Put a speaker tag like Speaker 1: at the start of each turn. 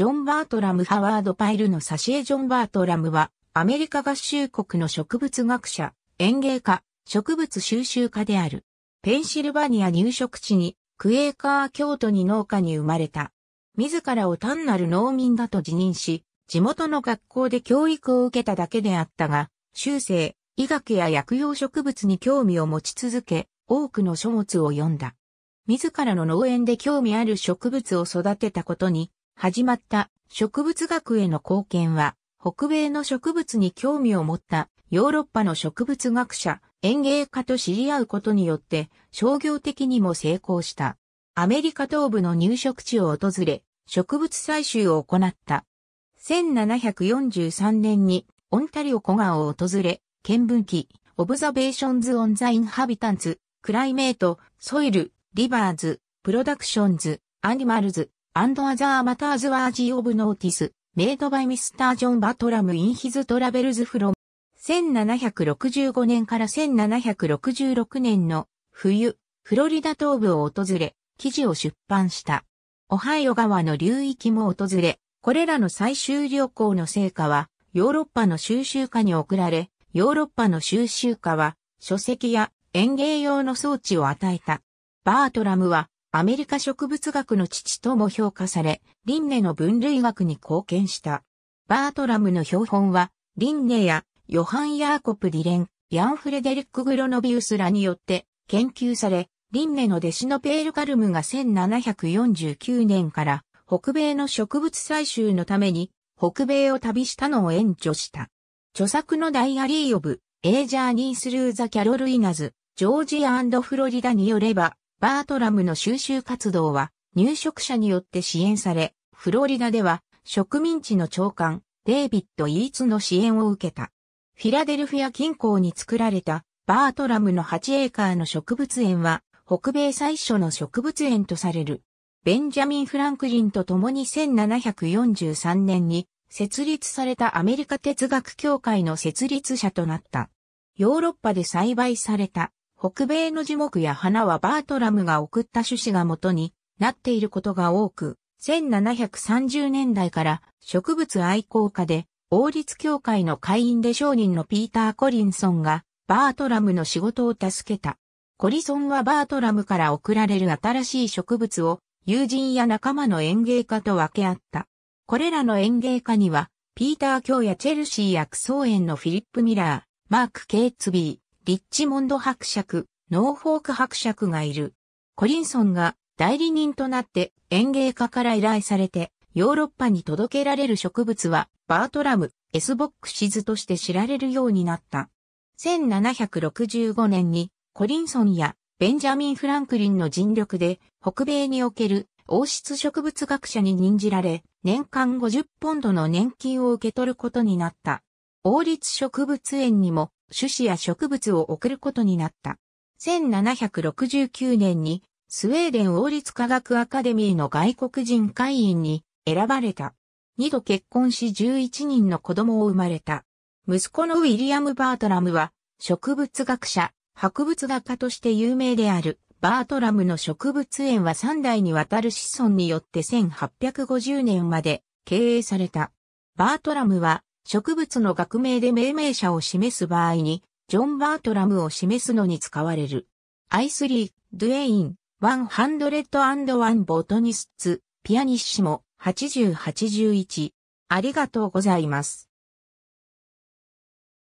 Speaker 1: ジョン・バートラム・ハワード・パイルの挿絵ジョン・バートラムは、アメリカ合衆国の植物学者、園芸家、植物収集家である。ペンシルバニア入植地に、クエーカー京都に農家に生まれた。自らを単なる農民だと自認し、地元の学校で教育を受けただけであったが、修正、医学や薬用植物に興味を持ち続け、多くの書物を読んだ。自らの農園で興味ある植物を育てたことに始まった植物学への貢献は、北米の植物に興味を持ったヨーロッパの植物学者、園芸家と知り合うことによって商業的にも成功した。アメリカ東部の入植地を訪れ、植物採集を行った。1743年にオンタリオ古河を訪れ、見聞記、オブザベーションズ・オン・ザ・インハビタンツ、クライメート、ソイル、リバーズ、プロダクションズ、アニマルズ、and other matters w e r t h y of notice, made by Mr. John Bartram in his travels from 1765年から1766年の冬、フロリダ東部を訪れ、記事を出版した。オハイオ川の流域も訪れ、これらの最終旅行の成果は、ヨーロッパの収集家に送られ、ヨーロッパの収集家は、書籍や園芸用の装置を与えた。バートラムは、アメリカ植物学の父とも評価され、リンネの分類学に貢献した。バートラムの標本は、リンネやヨハン・ヤーコプ・ディレン、ヤン・フレデリック・グロノビウスらによって研究され、リンネの弟子のペール・カルムが1749年から北米の植物採集のために北米を旅したのを援助した。著作のダイアリー・オブ・エージャーニースルーザ・キャロルイナズ、ジョージアフロリダによれば、バートラムの収集活動は入植者によって支援され、フロリダでは植民地の長官、デイビッド・イーツの支援を受けた。フィラデルフィア近郊に作られたバートラムの8エーカーの植物園は北米最初の植物園とされる。ベンジャミン・フランクリンと共に1743年に設立されたアメリカ哲学協会の設立者となった。ヨーロッパで栽培された北米の樹木や花はバートラムが送った種子が元になっていることが多く、1730年代から植物愛好家で王立協会の会員で商人のピーター・コリンソンがバートラムの仕事を助けた。コリソンはバートラムから送られる新しい植物を友人や仲間の園芸家と分け合った。これらの園芸家には、ピーター・キョウやチェルシーやクソーエンのフィリップ・ミラー、マーク・ケイツビー、リッチモンド伯爵、ノーフォーク伯爵がいる。コリンソンが代理人となって園芸家から依頼されてヨーロッパに届けられる植物はバートラム、エスボックシズとして知られるようになった。1765年にコリンソンやベンジャミン・フランクリンの尽力で北米における王室植物学者に任じられ年間50ポンドの年金を受け取ることになった。王立植物園にも種子や植物を送ることになった。1769年にスウェーデン王立科学アカデミーの外国人会員に選ばれた。二度結婚し11人の子供を生まれた。息子のウィリアム・バートラムは植物学者、博物学家として有名である。バートラムの植物園は3代にわたる子孫によって1850年まで経営された。バートラムは植物の学名で命名者を示す場合に、ジョン・バートラムを示すのに使われる。アイスリー、ドゥエイン、ワンンハドレッドワンボトニスツ、ピアニッシモ、8081。ありがとうございます。